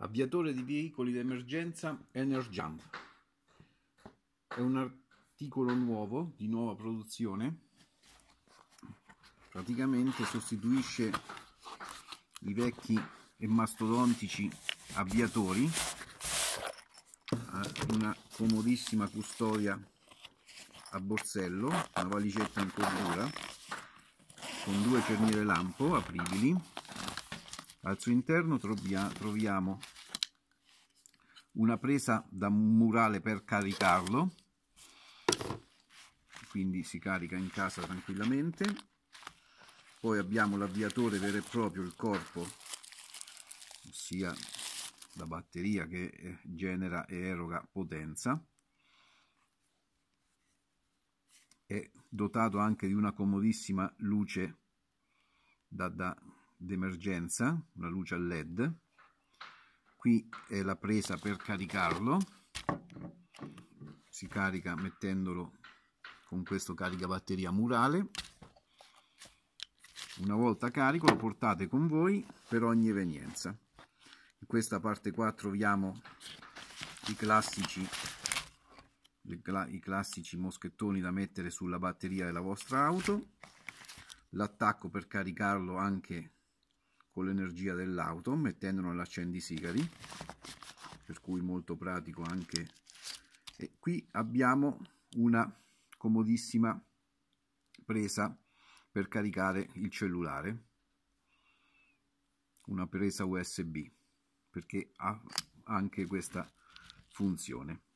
Avviatore di veicoli d'emergenza Enerjump. È un articolo nuovo, di nuova produzione, praticamente sostituisce i vecchi e mastodontici avviatori una comodissima custodia a borsello, una valigetta in cordura con due cerniere lampo apribili. Al suo interno troviamo una presa da murale per caricarlo quindi si carica in casa tranquillamente poi abbiamo l'avviatore vero e proprio il corpo ossia la batteria che eh, genera e eroga potenza è dotato anche di una comodissima luce d'emergenza una luce a led qui è la presa per caricarlo si carica mettendolo con questo caricabatteria murale una volta carico lo portate con voi per ogni evenienza in questa parte qua troviamo i classici i classici moschettoni da mettere sulla batteria della vostra auto l'attacco per caricarlo anche con l'energia dell'auto mettendolo all'accendisigari per cui molto pratico anche e qui abbiamo una comodissima presa per caricare il cellulare una presa usb perché ha anche questa funzione